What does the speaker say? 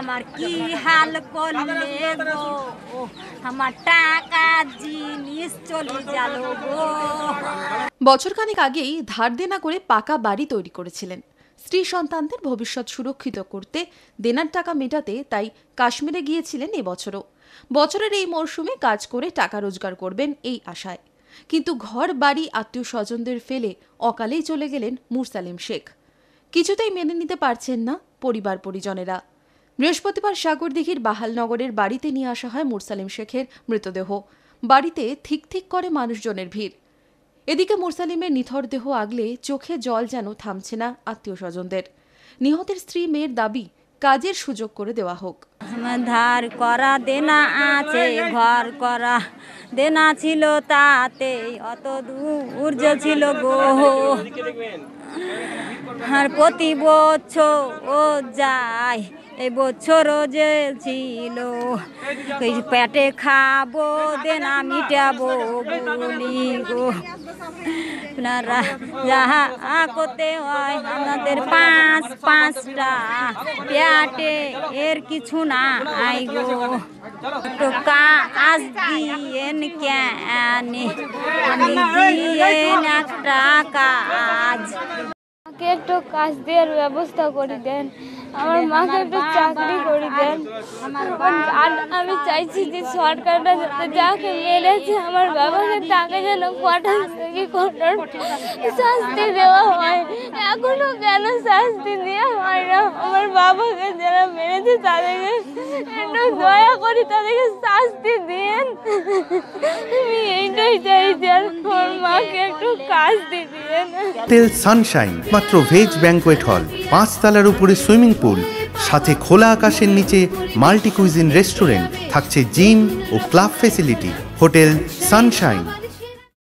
আমার কি হাল করলে গো আমার টাকা জিনিস চলে গেল গো বছরখানেক আগেই ধার দেনা করে পাকা বাড়ি তৈরি করেছিলেন স্ত্রী সন্তানদের ভবিষ্যৎ সুরক্ষিত করতে দেনার টাকা মেটাতে তাই কাশ্মীরে গিয়েছিলেন এবছরও বছরের এই মরশুমে কাজ করে টাকা রোজগার করবেন এই আশায় কিন্তু ঘর বাড়ি আত্মীয় স্বজনদের ফেলে অকালেই চলে গেলেন মুরসালিম শেখ কিছুতেই মেনে নিতে পারছেন না পরিবার পরিজনেরা বৃহস্পতিবার সাগরদিঘির বাহালনগরের বাড়িতে নিয়ে আসা হয় মুরসালিম শেখের মৃতদেহ বাড়িতে থিক থিক করে মানুষজনের ভিড় এদিকে মুরসালিমের নিথর দেহ আগলে চোখে জল যেন থামছে না আত্মীয় স্বজনদের নিহতের স্ত্রী মেয়ের দাবি কাজের সুযোগ করে দেওয়া হোক ধার করা দেনা আছে ঘর করা দেনা ছিল তাতে অত দূর ছিল গো আর প্রতি বছর ও যায় এই বছর যে ছিল পেটে খাবো দেনা মিটাবো বলি গো আপনারা যাহা করতে হয় আমরা এর পাঁচ পাঁচটা পেয়াটে এর কিছু না আই গো টোকা আজ দিয়েন কেন আমি একটা কাজ আমাকে একটু কাজ দেওয়ার ব্যবস্থা করে দেন আমার মাকে একটু চাকরি করে দেন আর আমি চাইছি যে সরকারটা যাতে যাকে মেরেছে আমার বাবাকে তাকে যেন কঠোর থেকে কঠোর শাস্তি দেওয়া হয় এখনো কেন শাস্তি দেওয়া হয় না আমার বাবাকে যারা মেরেছে তাদেরকে একটু দয়া করে তাদেরকে শাস্তি দেন আমি এইটাই চাইছি আর আমার মাকে একটু কাজ দিয়ে দিন তেল সানশাইন মাত্র ভেজ ব্যাংকোয়েট হল পাঁচতলার উপরে সুইমিং পুল সাথে খোলা আকাশের নিচে মাল্টি কুইজিন রেস্টুরেন্ট থাকছে জিম ও ক্লাব ফেসিলিটি হোটেল সানশাইন